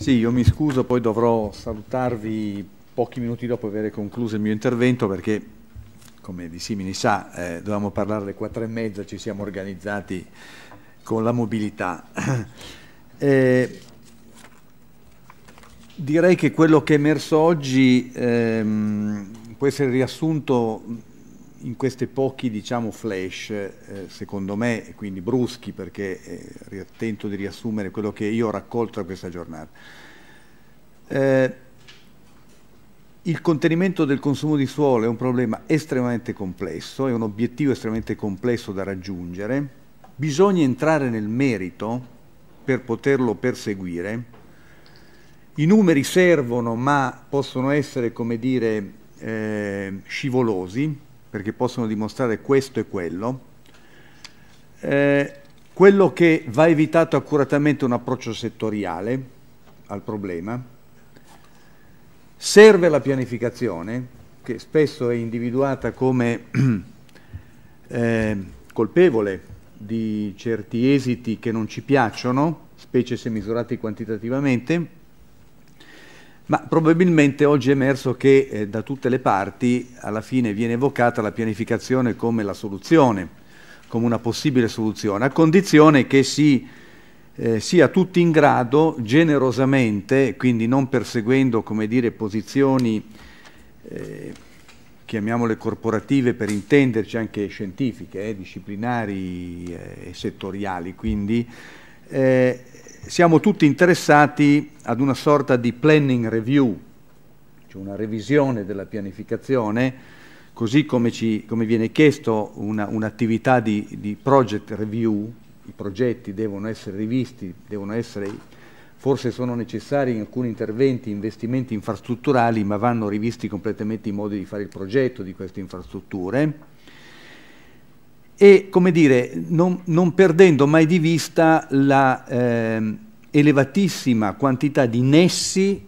Sì, io mi scuso, poi dovrò salutarvi pochi minuti dopo aver concluso il mio intervento perché, come di Simini sa, eh, dovevamo parlare alle quattro e mezza, ci siamo organizzati con la mobilità. eh, direi che quello che è emerso oggi ehm, può essere riassunto in questi pochi diciamo, flash, eh, secondo me, quindi bruschi perché eh, tento di riassumere quello che io ho raccolto da questa giornata. Eh, il contenimento del consumo di suolo è un problema estremamente complesso, è un obiettivo estremamente complesso da raggiungere, bisogna entrare nel merito per poterlo perseguire. I numeri servono ma possono essere, come dire, eh, scivolosi, perché possono dimostrare questo e quello, eh, quello che va evitato accuratamente un approccio settoriale al problema, serve la pianificazione, che spesso è individuata come eh, colpevole di certi esiti che non ci piacciono, specie se misurati quantitativamente, ma probabilmente oggi è emerso che eh, da tutte le parti alla fine viene evocata la pianificazione come la soluzione, come una possibile soluzione, a condizione che si eh, sia tutti in grado generosamente, quindi non perseguendo come dire, posizioni, eh, chiamiamole corporative per intenderci, anche scientifiche, eh, disciplinari eh, e settoriali, quindi eh, siamo tutti interessati ad una sorta di planning review, cioè una revisione della pianificazione, così come, ci, come viene chiesto un'attività di, di project review, i progetti devono essere rivisti, devono essere, forse sono necessari in alcuni interventi investimenti infrastrutturali, ma vanno rivisti completamente i modi di fare il progetto di queste infrastrutture e come dire, non, non perdendo mai di vista la eh, elevatissima quantità di nessi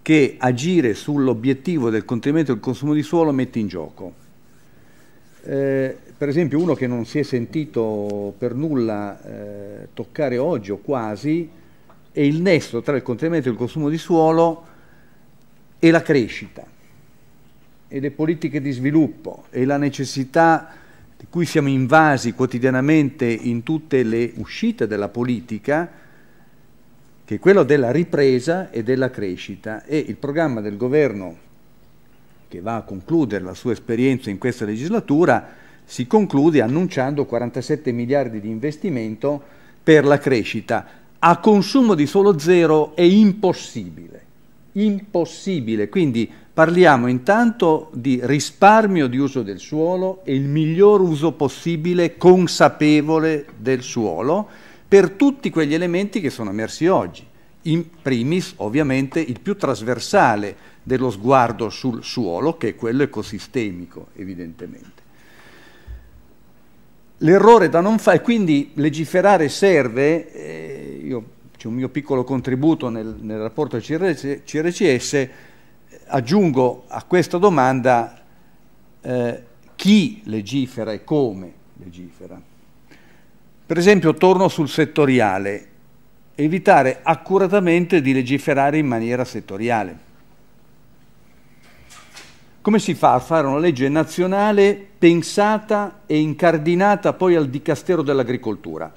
che agire sull'obiettivo del contenimento del consumo di suolo mette in gioco. Eh, per esempio uno che non si è sentito per nulla eh, toccare oggi o quasi è il nesso tra il contenimento del consumo di suolo e la crescita e le politiche di sviluppo e la necessità di cui siamo invasi quotidianamente in tutte le uscite della politica, che è quello della ripresa e della crescita. E il programma del governo che va a concludere la sua esperienza in questa legislatura si conclude annunciando 47 miliardi di investimento per la crescita. A consumo di solo zero è impossibile, impossibile. Quindi Parliamo intanto di risparmio di uso del suolo e il miglior uso possibile consapevole del suolo per tutti quegli elementi che sono emersi oggi. In primis, ovviamente, il più trasversale dello sguardo sul suolo, che è quello ecosistemico, evidentemente. L'errore da non fare, quindi legiferare serve, eh, c'è un mio piccolo contributo nel, nel rapporto CRCS, aggiungo a questa domanda eh, chi legifera e come legifera. Per esempio, torno sul settoriale, evitare accuratamente di legiferare in maniera settoriale. Come si fa a fare una legge nazionale pensata e incardinata poi al Dicastero dell'Agricoltura?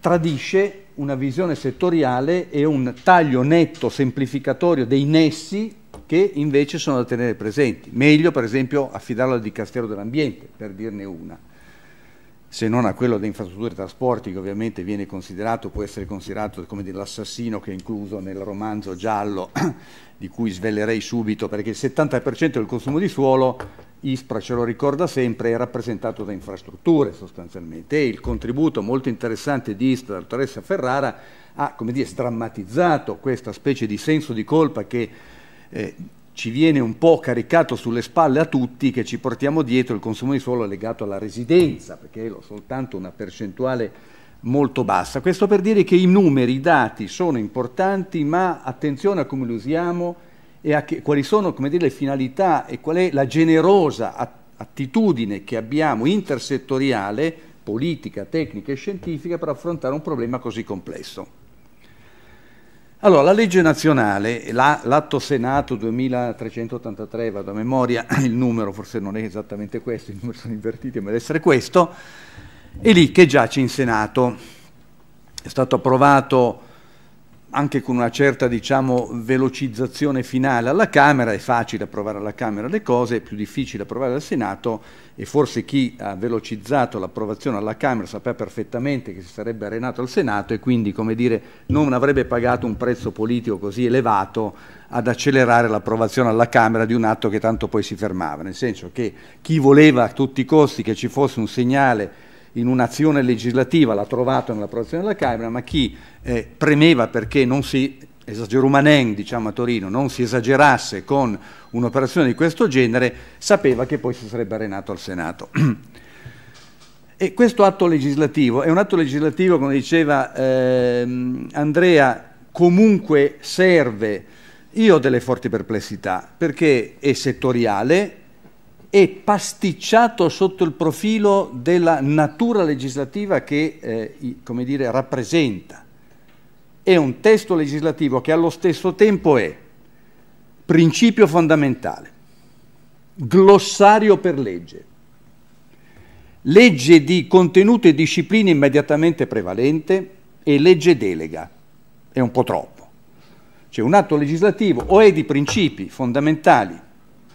tradisce una visione settoriale e un taglio netto semplificatorio dei nessi che invece sono da tenere presenti. Meglio per esempio affidarlo al Dicastero dell'Ambiente, per dirne una, se non a quello delle infrastrutture e trasporti che ovviamente viene considerato, può essere considerato come l'assassino che è incluso nel romanzo giallo di cui svelerei subito perché il 70% del consumo di suolo ISPRA ce lo ricorda sempre, è rappresentato da infrastrutture sostanzialmente e il contributo molto interessante di ISPRA, dottoressa Ferrara, ha come dire, sdrammatizzato questa specie di senso di colpa che eh, ci viene un po' caricato sulle spalle a tutti, che ci portiamo dietro il consumo di suolo legato alla residenza, perché è soltanto una percentuale molto bassa. Questo per dire che i numeri, i dati sono importanti, ma attenzione a come li usiamo, e a che, quali sono dire, le finalità e qual è la generosa attitudine che abbiamo intersettoriale, politica, tecnica e scientifica per affrontare un problema così complesso. Allora, la legge nazionale, l'atto la, Senato 2383, vado a memoria, il numero forse non è esattamente questo, i numeri sono invertiti, ma deve essere questo, è lì che giace in Senato. È stato approvato anche con una certa diciamo, velocizzazione finale alla Camera, è facile approvare alla Camera le cose, è più difficile approvare al Senato e forse chi ha velocizzato l'approvazione alla Camera sapeva perfettamente che si sarebbe arenato al Senato e quindi dire, non avrebbe pagato un prezzo politico così elevato ad accelerare l'approvazione alla Camera di un atto che tanto poi si fermava, nel senso che chi voleva a tutti i costi che ci fosse un segnale in un'azione legislativa, l'ha trovato nell'approvazione della Camera, ma chi eh, premeva perché non si esagerumaneng, diciamo a Torino, non si esagerasse con un'operazione di questo genere, sapeva che poi si sarebbe arenato al Senato. E questo atto legislativo è un atto legislativo, come diceva ehm, Andrea, comunque serve. Io ho delle forti perplessità perché è settoriale, è pasticciato sotto il profilo della natura legislativa che eh, dire, rappresenta. È un testo legislativo che allo stesso tempo è principio fondamentale, glossario per legge, legge di contenuto e disciplina immediatamente prevalente e legge delega. È un po' troppo. Cioè un atto legislativo o è di principi fondamentali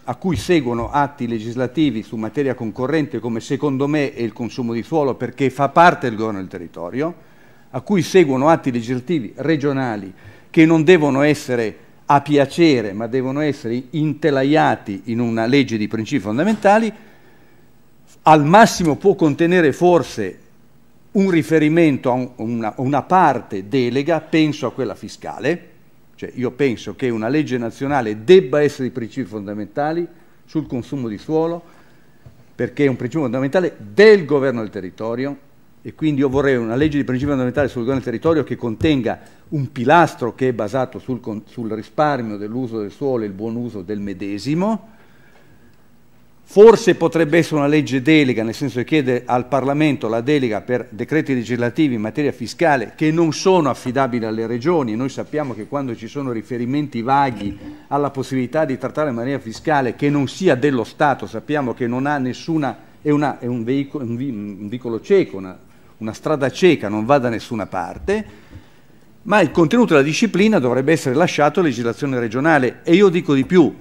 a cui seguono atti legislativi su materia concorrente come secondo me è il consumo di suolo perché fa parte del governo del territorio, a cui seguono atti legislativi regionali che non devono essere a piacere ma devono essere intelaiati in una legge di principi fondamentali, al massimo può contenere forse un riferimento a una, una parte delega, penso a quella fiscale, cioè, io penso che una legge nazionale debba essere i principi fondamentali sul consumo di suolo, perché è un principio fondamentale del governo del territorio e quindi io vorrei una legge di principio fondamentale sul governo del territorio che contenga un pilastro che è basato sul, sul risparmio dell'uso del suolo e il buon uso del medesimo, Forse potrebbe essere una legge delega, nel senso che chiede al Parlamento la delega per decreti legislativi in materia fiscale che non sono affidabili alle regioni. Noi sappiamo che quando ci sono riferimenti vaghi alla possibilità di trattare in materia fiscale che non sia dello Stato, sappiamo che non ha nessuna, è, una, è un, veicolo, un, vi, un, vicolo cieco, una, una strada cieca, non va da nessuna parte ma il contenuto della disciplina dovrebbe essere lasciato a legislazione regionale e io dico di più,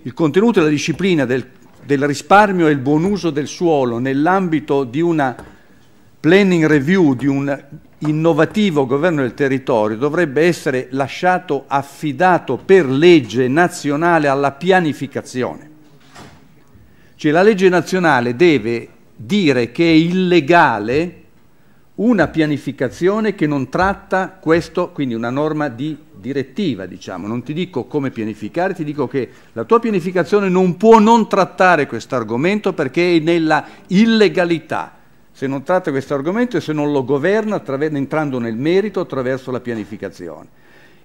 il contenuto della disciplina del del risparmio e il buon uso del suolo nell'ambito di una planning review, di un innovativo governo del territorio, dovrebbe essere lasciato affidato per legge nazionale alla pianificazione. Cioè la legge nazionale deve dire che è illegale una pianificazione che non tratta questo, quindi una norma di direttiva, diciamo, non ti dico come pianificare, ti dico che la tua pianificazione non può non trattare questo argomento perché è nella illegalità. Se non tratta questo argomento e se non lo governa entrando nel merito attraverso la pianificazione.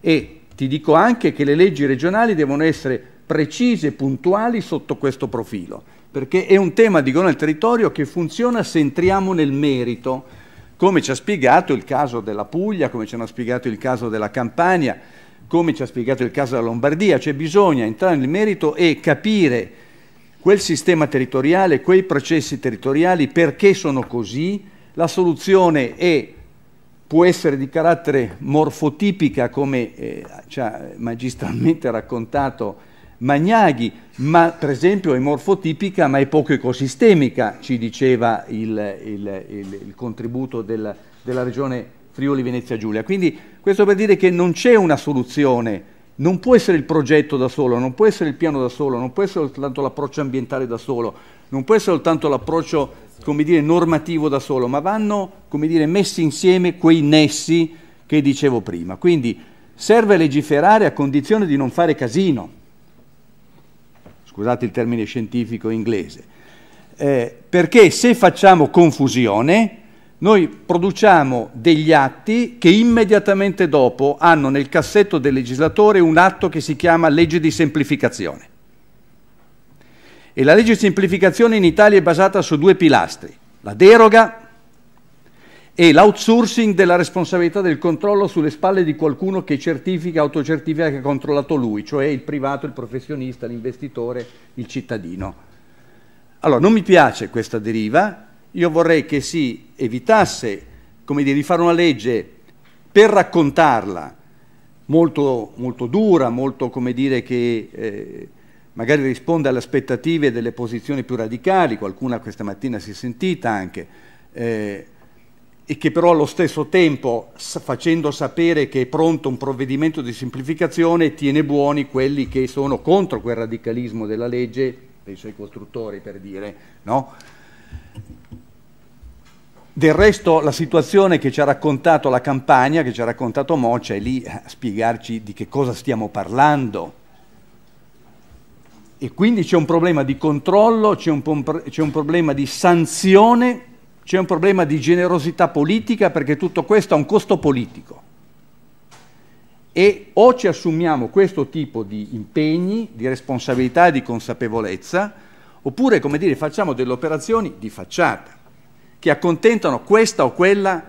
E ti dico anche che le leggi regionali devono essere precise e puntuali sotto questo profilo, perché è un tema, dicono, nel territorio che funziona se entriamo nel merito come ci ha spiegato il caso della Puglia, come ci hanno spiegato il caso della Campania, come ci ha spiegato il caso della Lombardia, cioè bisogna entrare nel merito e capire quel sistema territoriale, quei processi territoriali, perché sono così, la soluzione è, può essere di carattere morfotipica come eh, ci ha magistralmente raccontato Magnaghi, ma per esempio è morfotipica ma è poco ecosistemica, ci diceva il, il, il, il contributo del, della regione Friuli Venezia Giulia. Quindi questo per dire che non c'è una soluzione, non può essere il progetto da solo, non può essere il piano da solo, non può essere soltanto l'approccio ambientale da solo, non può essere soltanto l'approccio dire, normativo da solo, ma vanno dire, messi insieme quei nessi che dicevo prima. Quindi serve legiferare a condizione di non fare casino scusate il termine scientifico inglese, eh, perché se facciamo confusione noi produciamo degli atti che immediatamente dopo hanno nel cassetto del legislatore un atto che si chiama legge di semplificazione. E la legge di semplificazione in Italia è basata su due pilastri, la deroga e l'outsourcing della responsabilità del controllo sulle spalle di qualcuno che certifica, autocertifica che ha controllato lui, cioè il privato, il professionista, l'investitore, il cittadino. Allora, non mi piace questa deriva, io vorrei che si evitasse, come dire, di fare una legge per raccontarla, molto, molto dura, molto, come dire, che... Eh, magari risponde alle aspettative delle posizioni più radicali, qualcuna questa mattina si è sentita anche, eh, e che però allo stesso tempo, facendo sapere che è pronto un provvedimento di semplificazione, tiene buoni quelli che sono contro quel radicalismo della legge, penso ai costruttori per dire, no? Del resto la situazione che ci ha raccontato la campagna, che ci ha raccontato Moccia, è lì a spiegarci di che cosa stiamo parlando. E quindi c'è un problema di controllo, c'è un, un problema di sanzione c'è un problema di generosità politica perché tutto questo ha un costo politico. E o ci assumiamo questo tipo di impegni, di responsabilità e di consapevolezza, oppure, come dire, facciamo delle operazioni di facciata, che accontentano questa o quella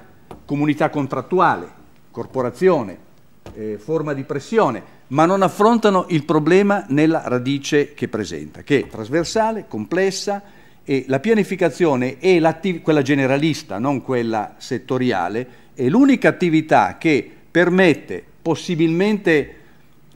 comunità contrattuale, corporazione, eh, forma di pressione, ma non affrontano il problema nella radice che presenta, che è trasversale, complessa, e la pianificazione è quella generalista, non quella settoriale, è l'unica attività che permette, possibilmente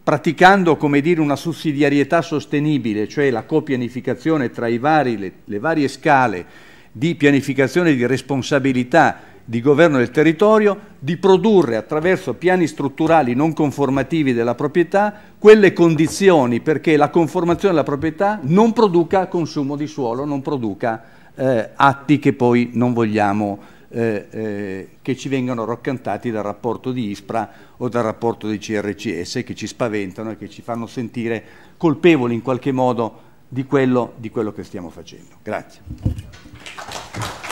praticando come dire, una sussidiarietà sostenibile, cioè la copianificazione tra vari, le, le varie scale di pianificazione di responsabilità di governo del territorio di produrre attraverso piani strutturali non conformativi della proprietà quelle condizioni perché la conformazione della proprietà non produca consumo di suolo, non produca eh, atti che poi non vogliamo eh, eh, che ci vengano roccantati dal rapporto di ISPRA o dal rapporto di CRCS che ci spaventano e che ci fanno sentire colpevoli in qualche modo di quello, di quello che stiamo facendo. Grazie.